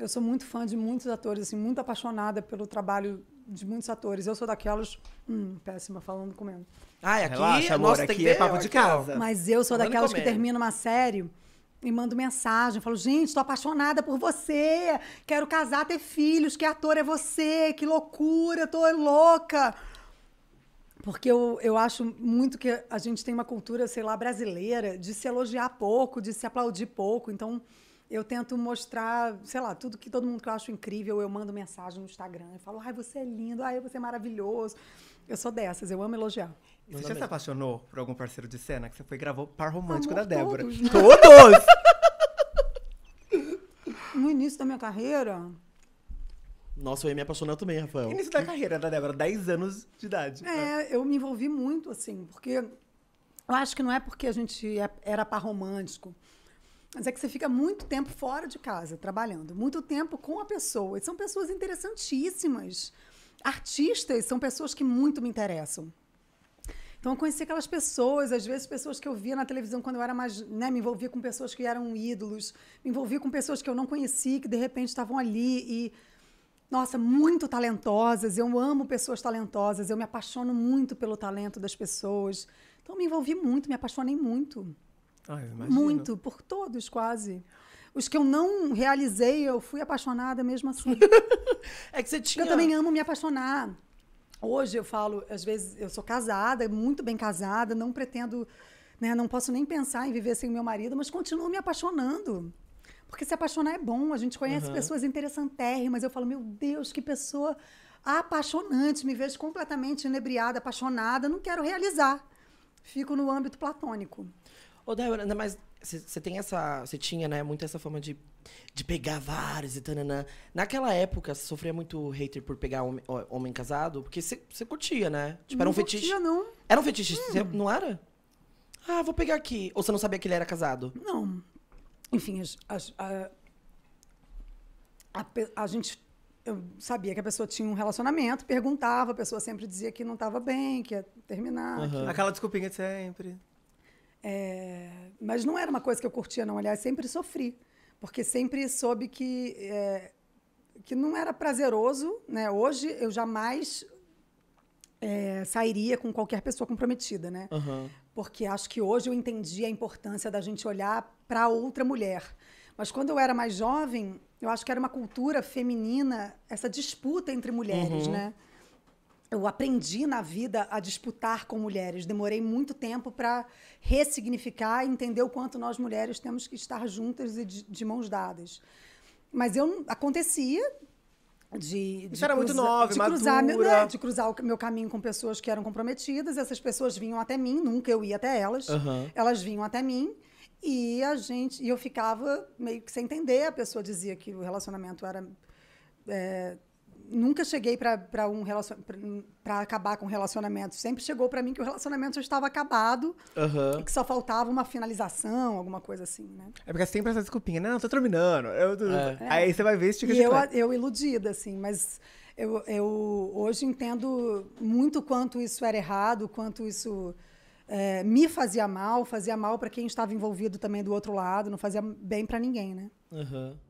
Eu sou muito fã de muitos atores, assim, muito apaixonada pelo trabalho de muitos atores. Eu sou daquelas. Hum, péssima, falando comendo. Ai, ah, é aqui, Relaxa, amor, nossa, aqui tem que é papo de casa. Mas eu sou falando daquelas comendo. que termina uma série e mando mensagem. Falo, gente, tô apaixonada por você. Quero casar, ter filhos. Que ator é você? Que loucura, tô louca. Porque eu, eu acho muito que a gente tem uma cultura, sei lá, brasileira de se elogiar pouco, de se aplaudir pouco. Então eu tento mostrar, sei lá, tudo que todo mundo que eu acho incrível, eu mando mensagem no Instagram. Eu falo, ai, você é lindo, ai, você é maravilhoso. Eu sou dessas, eu amo elogiar. E você já se é- apaixonou por algum parceiro de cena que você foi e gravou par romântico Amor, da Débora? Todos! Né? todos! no início da minha carreira. Nossa, eu ia me apaixonar também, Rafael. Início da carreira da Débora, 10 anos de idade. É, eu me envolvi muito, assim, porque eu acho que não é porque a gente é, era par romântico. Mas é que você fica muito tempo fora de casa, trabalhando, muito tempo com a pessoa. E são pessoas interessantíssimas. Artistas são pessoas que muito me interessam. Então, eu conheci aquelas pessoas, às vezes pessoas que eu via na televisão quando eu era mais. Né, me envolvia com pessoas que eram ídolos, me envolvia com pessoas que eu não conhecia, que de repente estavam ali e. Nossa, muito talentosas. Eu amo pessoas talentosas. Eu me apaixono muito pelo talento das pessoas. Então, me envolvi muito, me apaixonei muito. Ah, muito, por todos quase. Os que eu não realizei, eu fui apaixonada mesmo assim. é que você tinha. Eu também amo me apaixonar. Hoje eu falo, às vezes eu sou casada, muito bem casada, não pretendo, né, não posso nem pensar em viver sem o meu marido, mas continuo me apaixonando. Porque se apaixonar é bom, a gente conhece uhum. pessoas interessantérrimas. Eu falo, meu Deus, que pessoa apaixonante, me vejo completamente inebriada, apaixonada, não quero realizar. Fico no âmbito platônico. Ô, Débora, ainda mais. Você tem essa. Você tinha, né, muito essa fama de, de pegar vários e tananã. Naquela época, você sofria muito hater por pegar homem, homem casado? Porque você curtia, né? Tipo, não era um curtia, fetiche. não. Era um fetiche. Hum. Cê, não era? Ah, vou pegar aqui. Ou você não sabia que ele era casado? Não. Enfim, as, as, a, a, a, gente. Eu sabia que a pessoa tinha um relacionamento, perguntava, a pessoa sempre dizia que não estava bem, que ia terminar. Uhum. Que... Aquela desculpinha de sempre. É, mas não era uma coisa que eu curtia, não. Aliás, sempre sofri, porque sempre soube que, é, que não era prazeroso. Né? Hoje eu jamais é, sairia com qualquer pessoa comprometida, né? Uhum. Porque acho que hoje eu entendi a importância da gente olhar para outra mulher. Mas quando eu era mais jovem, eu acho que era uma cultura feminina, essa disputa entre mulheres, uhum. né? eu aprendi na vida a disputar com mulheres. Demorei muito tempo para ressignificar e entender o quanto nós mulheres temos que estar juntas e de, de mãos dadas. Mas eu acontecia de, de era cruza, muito nova, de cruzar, meu, né, de cruzar o meu caminho com pessoas que eram comprometidas. Essas pessoas vinham até mim, nunca eu ia até elas. Uhum. Elas vinham até mim. E a gente, e eu ficava meio que sem entender. A pessoa dizia que o relacionamento era é, nunca cheguei para um para acabar com um relacionamento. Sempre chegou para mim que o relacionamento já estava acabado uhum. e que só faltava uma finalização, alguma coisa assim, né? É porque é sempre essa desculpinha, não, tô terminando. Eu, tô... É. Aí você vai ver se fica tipo e eu, eu iludida, assim, mas eu, eu hoje entendo muito quanto isso era errado, quanto isso é, me fazia mal, fazia mal para quem estava envolvido também do outro lado, não fazia bem para ninguém, né? Uhum.